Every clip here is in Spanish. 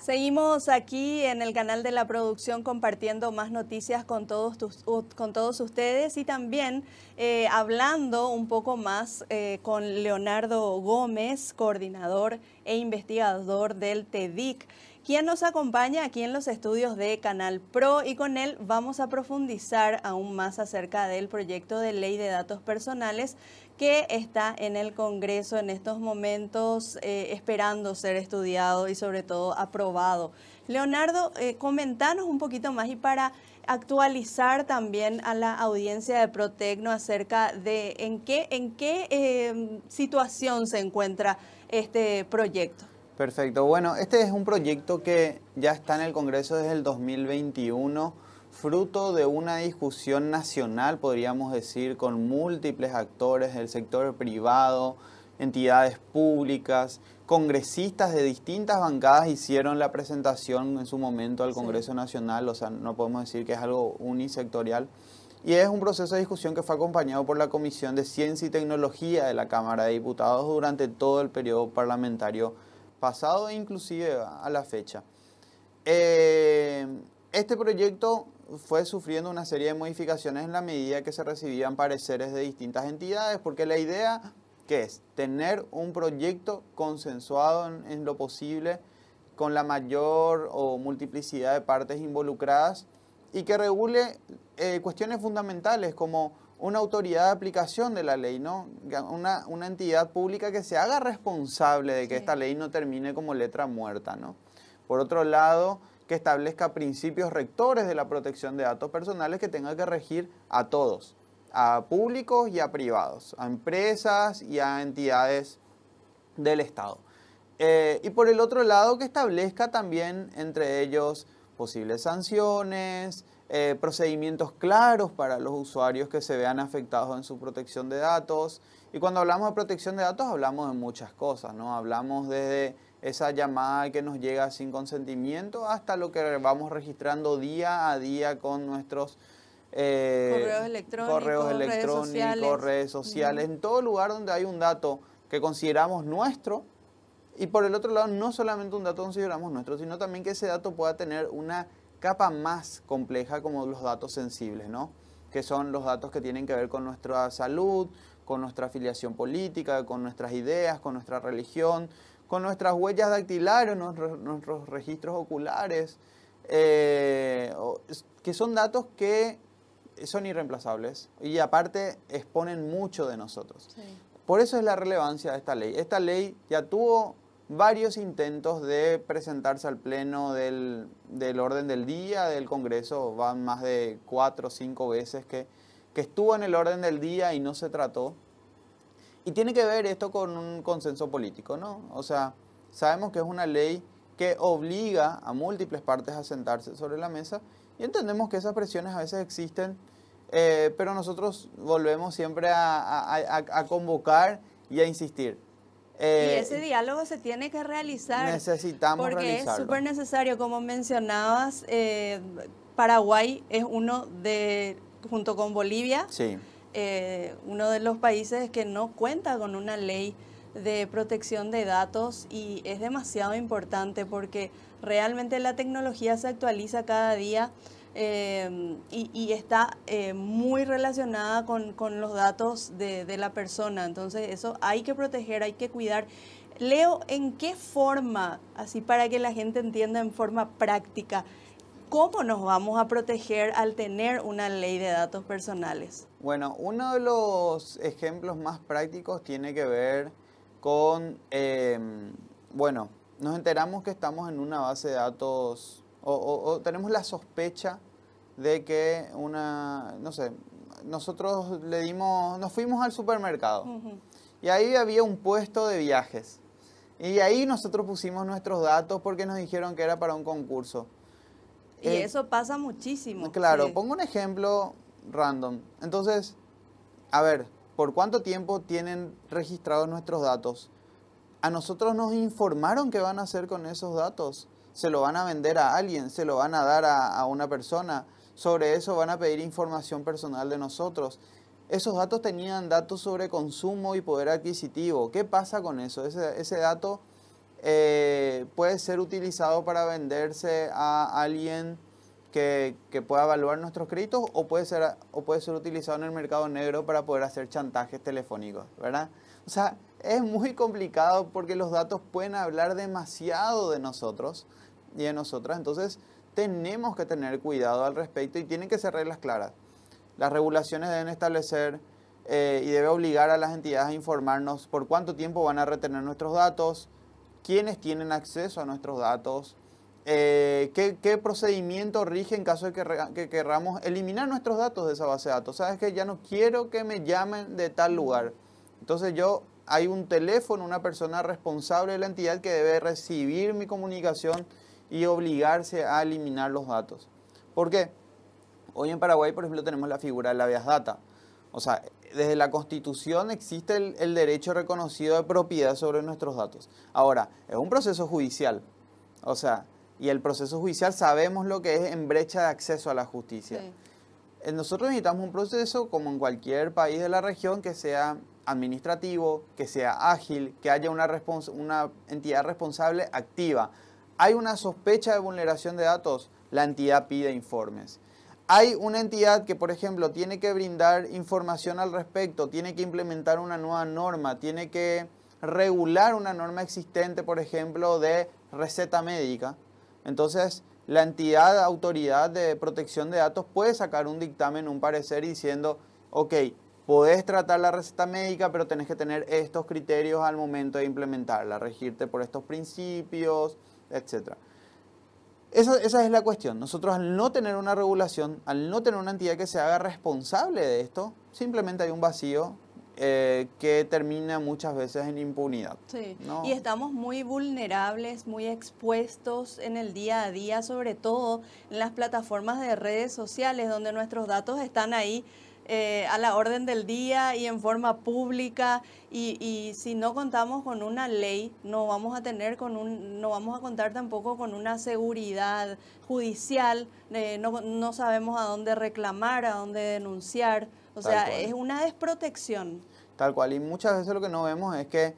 Seguimos aquí en el canal de la producción compartiendo más noticias con todos, con todos ustedes y también eh, hablando un poco más eh, con Leonardo Gómez, coordinador e investigador del TEDIC quien nos acompaña aquí en los estudios de Canal Pro y con él vamos a profundizar aún más acerca del proyecto de ley de datos personales que está en el Congreso en estos momentos eh, esperando ser estudiado y sobre todo aprobado. Leonardo, eh, comentanos un poquito más y para actualizar también a la audiencia de Protecno acerca de en qué, en qué eh, situación se encuentra este proyecto. Perfecto. Bueno, este es un proyecto que ya está en el Congreso desde el 2021, fruto de una discusión nacional, podríamos decir, con múltiples actores del sector privado, entidades públicas, congresistas de distintas bancadas hicieron la presentación en su momento al Congreso Nacional, o sea, no podemos decir que es algo unisectorial. Y es un proceso de discusión que fue acompañado por la Comisión de Ciencia y Tecnología de la Cámara de Diputados durante todo el periodo parlamentario pasado e inclusive a la fecha. Eh, este proyecto fue sufriendo una serie de modificaciones en la medida que se recibían pareceres de distintas entidades, porque la idea que es tener un proyecto consensuado en, en lo posible con la mayor o multiplicidad de partes involucradas y que regule eh, cuestiones fundamentales como una autoridad de aplicación de la ley, ¿no? Una, entidad pública que se haga responsable de que esta ley no termine como letra muerta, Por otro lado, que establezca principios rectores de la protección de datos personales que tenga que regir a todos, a públicos y a privados, a empresas y a entidades del Estado. Eh, y por el otro lado, que establezca también entre ellos posibles sanciones, eh, procedimientos claros para los usuarios que se vean afectados en su protección de datos. Y cuando hablamos de protección de datos hablamos de muchas cosas, ¿no? Hablamos desde esa llamada que nos llega sin consentimiento hasta lo que vamos registrando día a día con nuestros eh, correos electrónicos, redes sociales, en todo lugar donde hay un dato que consideramos nuestro, y por el otro lado, no solamente un dato consideramos nuestro, sino también que ese dato pueda tener una capa más compleja como los datos sensibles, ¿no? Que son los datos que tienen que ver con nuestra salud, con nuestra afiliación política, con nuestras ideas, con nuestra religión, con nuestras huellas dactilares, nuestros, registros oculares, eh, que son datos que son irreemplazables y aparte exponen mucho de nosotros. Por eso es la relevancia de esta ley. Esta ley ya tuvo varios intentos de presentarse al pleno del, orden del día del Congreso, van más de cuatro o cinco veces que, estuvo en el orden del día y no se trató. Y tiene que ver esto con un consenso político, ¿no? O sea, sabemos que es una ley que obliga a múltiples partes a sentarse sobre la mesa y entendemos que esas presiones a veces existen, eh, pero nosotros volvemos siempre a convocar y a insistir y eh, ese diálogo se tiene que realizar. porque es súper necesario. Como mencionabas, eh, Paraguay es uno de, junto con Bolivia, eh, uno de los países que no cuenta con una ley de protección de datos y es demasiado importante porque realmente la tecnología se actualiza cada día Em, y, está eh, muy relacionada con, los datos de, la persona. Entonces eso hay que proteger, hay que cuidar. Leo, ¿en qué forma, así para que la gente entienda en forma práctica, cómo nos vamos a proteger al tener una ley de datos personales? Bueno, uno de los ejemplos más prácticos tiene que ver con, em, bueno, nos enteramos que estamos en una base de datos o, tenemos la sospecha de que una, no sé, nosotros le dimos, nos fuimos al supermercado y ahí había un puesto de viajes. Y ahí nosotros pusimos nuestros datos porque nos dijeron que era para un concurso. Y eh, eso pasa muchísimo. Claro, pongo un ejemplo random. Entonces, a ver, ¿por cuánto tiempo tienen registrados nuestros datos? A nosotros nos informaron qué van a hacer con esos datos. Se lo van a vender a alguien, se lo van a dar a, a una persona sobre eso van a pedir información personal de nosotros. Esos datos tenían datos sobre consumo y poder adquisitivo. ¿Qué pasa con eso? Ese, dato eh, puede ser utilizado para venderse a alguien que, pueda evaluar nuestros créditos o puede, ser, o puede ser utilizado en el mercado negro para poder hacer chantajes telefónicos, ¿verdad? O sea, es muy complicado porque los datos pueden hablar demasiado de nosotros y de nosotras. Entonces, tenemos que tener cuidado al respecto y tienen que ser reglas claras. Las regulaciones deben establecer eh, y debe obligar a las entidades a informarnos por cuánto tiempo van a retener nuestros datos, quiénes tienen acceso a nuestros datos, eh, qué, procedimiento rige en caso de que, queramos querramos eliminar nuestros datos de esa base de datos. Sabes que ya no quiero que me llamen de tal lugar. Entonces yo, hay un teléfono, una persona responsable de la entidad que debe recibir mi comunicación y obligarse a eliminar los datos. ¿Por qué? Hoy en Paraguay, por ejemplo, tenemos la figura de la habeas data. O sea, desde la Constitución existe el, derecho reconocido de propiedad sobre nuestros datos. Ahora, es un proceso judicial. O sea, y el proceso judicial sabemos lo que es en brecha de acceso a la justicia. Eh, nosotros necesitamos un proceso, como en cualquier país de la región, que sea administrativo, que sea ágil, que haya una entidad responsable activa hay una sospecha de vulneración de datos, la entidad pide informes. Hay una entidad que, por ejemplo, tiene que brindar información al respecto, tiene que implementar una nueva norma, tiene que regular una norma existente, por ejemplo, de receta médica. Entonces, la entidad, autoridad de protección de datos puede sacar un dictamen, un parecer diciendo, ok, podés tratar la receta médica, pero tenés que tener estos criterios al momento de implementarla, regirte por estos principios, Etcétera. Esa, es la cuestión. Nosotros al no tener una regulación, al no tener una entidad que se haga responsable de esto, simplemente hay un vacío eh, que termina muchas veces en impunidad. Y estamos muy vulnerables, muy expuestos en el día a día, sobre todo en las plataformas de redes sociales, donde nuestros datos están ahí eh, a la orden del día y en forma pública y, y, si no contamos con una ley no vamos a tener con un no vamos a contar tampoco con una seguridad judicial eh, no, no, sabemos a dónde reclamar a dónde denunciar o sea es una desprotección Tal cual y muchas veces lo que no vemos es que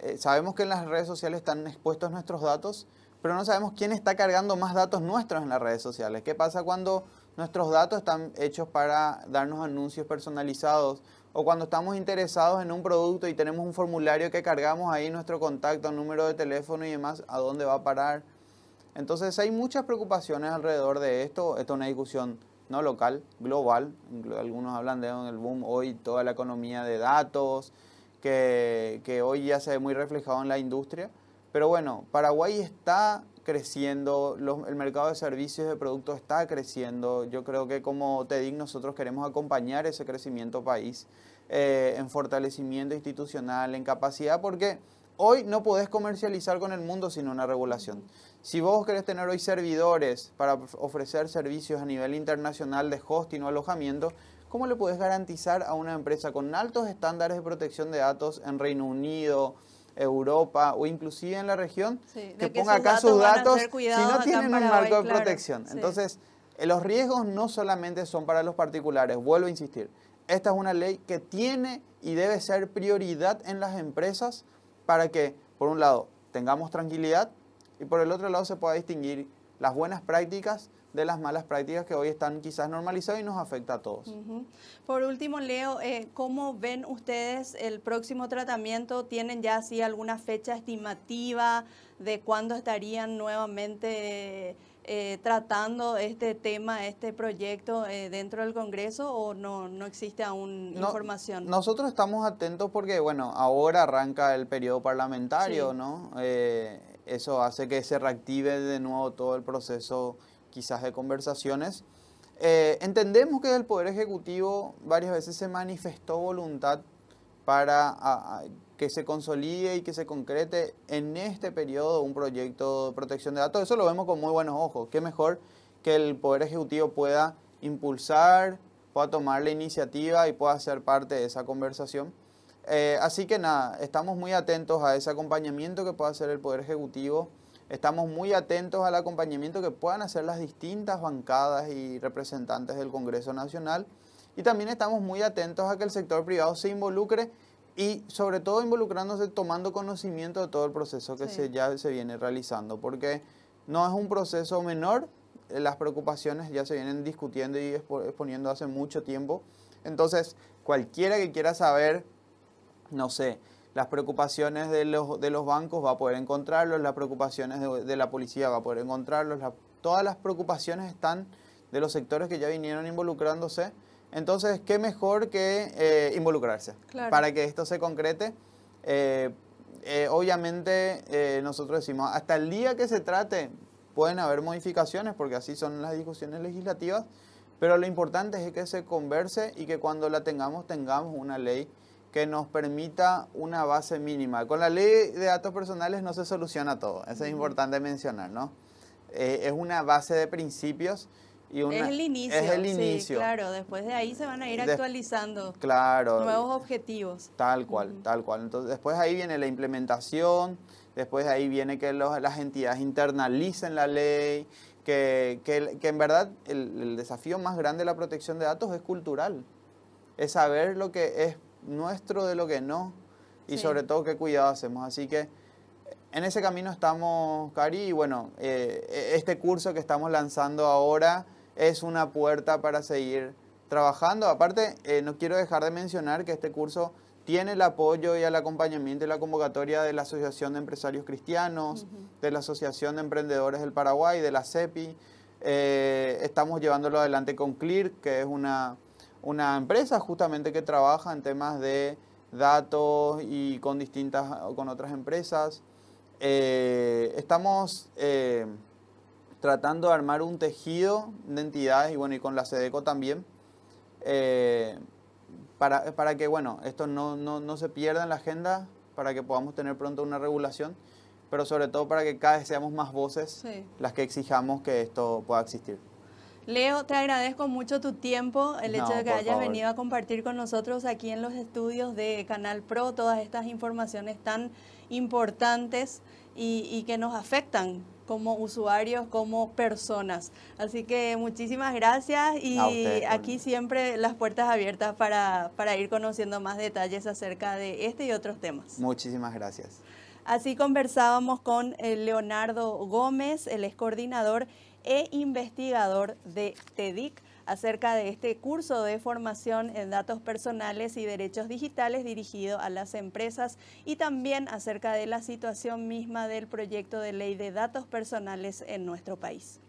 eh, sabemos que en las redes sociales están expuestos nuestros datos pero no sabemos quién está cargando más datos nuestros en las redes sociales. ¿Qué pasa cuando Nuestros datos están hechos para darnos anuncios personalizados o cuando estamos interesados en un producto y tenemos un formulario que cargamos ahí nuestro contacto, número de teléfono y demás, a dónde va a parar. Entonces hay muchas preocupaciones alrededor de esto. Esto es una discusión no local, global. Algunos hablan de el boom hoy, toda la economía de datos, que, que hoy ya se ve muy reflejado en la industria. Pero bueno, Paraguay está creciendo, el mercado de servicios y de productos está creciendo. Yo creo que como TEDIC nosotros queremos acompañar ese crecimiento país eh, en fortalecimiento institucional, en capacidad, porque hoy no podés comercializar con el mundo sin una regulación. Si vos querés tener hoy servidores para ofrecer servicios a nivel internacional de hosting o alojamiento, ¿cómo le podés garantizar a una empresa con altos estándares de protección de datos en Reino Unido, Europa o inclusive en la región, que ponga acá sus datos si no tienen un marco de protección. Entonces, eh, los riesgos no solamente son para los particulares, vuelvo a insistir. Esta es una ley que tiene y debe ser prioridad en las empresas para que, por un lado, tengamos tranquilidad y por el otro lado se pueda distinguir las buenas prácticas de las malas prácticas que hoy están quizás normalizadas y nos afecta a todos. Por último, Leo, eh, ¿cómo ven ustedes el próximo tratamiento? ¿Tienen ya así alguna fecha estimativa de cuándo estarían nuevamente eh, tratando este tema, este proyecto eh, dentro del Congreso o no, no existe aún información? Nosotros estamos atentos porque, bueno, ahora arranca el periodo parlamentario, ¿no? Eh, eso hace que se reactive de nuevo todo el proceso quizás de conversaciones. Eh, entendemos que el Poder Ejecutivo varias veces se manifestó voluntad para que se consolide y que se concrete en este periodo un proyecto de protección de datos. Eso lo vemos con muy buenos ojos. Qué mejor que el Poder Ejecutivo pueda impulsar, pueda tomar la iniciativa y pueda ser parte de esa conversación. Eh, así que nada, estamos muy atentos a ese acompañamiento que pueda hacer el Poder Ejecutivo. Estamos muy atentos al acompañamiento que puedan hacer las distintas bancadas y representantes del Congreso Nacional. Y también estamos muy atentos a que el sector privado se involucre y sobre todo involucrándose, tomando conocimiento de todo el proceso que se, ya se viene realizando, porque no es un proceso menor, eh, las preocupaciones ya se vienen discutiendo y exponiendo hace mucho tiempo. Entonces, cualquiera que quiera saber no sé, las preocupaciones de los, de los bancos va a poder encontrarlos, las preocupaciones de, la policía va a poder encontrarlos, todas las preocupaciones están de los sectores que ya vinieron involucrándose. Entonces, ¿qué mejor que eh, involucrarse para que esto se concrete? Eh, eh, obviamente, nosotros decimos, hasta el día que se trate, pueden haber modificaciones, porque así son las discusiones legislativas, pero lo importante es que se converse y que cuando la tengamos, tengamos una ley que nos permita una base mínima. Con la ley de datos personales no se soluciona todo, eso es importante mencionar, ¿no? Eh, es una base de principios. Y una, es el inicio. Es el inicio. claro, después de ahí se van a ir actualizando claro, nuevos objetivos. Tal cual, tal cual. Entonces, después ahí viene la implementación, después de ahí viene que las entidades internalicen la ley, que, que, en verdad el, el, desafío más grande de la protección de datos es cultural. Es saber lo que es nuestro de lo que no y sobre todo qué cuidado hacemos. Así que en ese camino estamos, Cari, y bueno, eh, e-, este curso que estamos lanzando ahora es una puerta para seguir trabajando. Aparte, eh, no quiero dejar de mencionar que este curso tiene el apoyo y el acompañamiento y la convocatoria de la Asociación de Empresarios Cristianos, de la Asociación de Emprendedores del Paraguay, de la CEPI. Eh, estamos llevándolo adelante con CLIR, que es una una empresa justamente que trabaja en temas de datos y con distintas, con otras empresas. Eh, estamos eh, tratando de armar un tejido de entidades y bueno, y con la SEDECO también, eh, para, que bueno, esto no, se pierda en la agenda, para que podamos tener pronto una regulación, pero sobre todo para que cada vez seamos más voces las que exijamos que esto pueda existir. Leo, te agradezco mucho tu tiempo, el hecho de que hayas venido a compartir con nosotros aquí en los estudios de Canal Pro todas estas informaciones tan importantes y, que nos afectan como usuarios, como personas. Así que muchísimas gracias y aquí siempre las puertas abiertas para, para ir conociendo más detalles acerca de este y otros temas. Muchísimas gracias. Así conversábamos con eh, Leonardo Gómez, el ex coordinador e investigador de TEDIC acerca de este curso de formación en datos personales y derechos digitales dirigido a las empresas y también acerca de la situación misma del proyecto de ley de datos personales en nuestro país.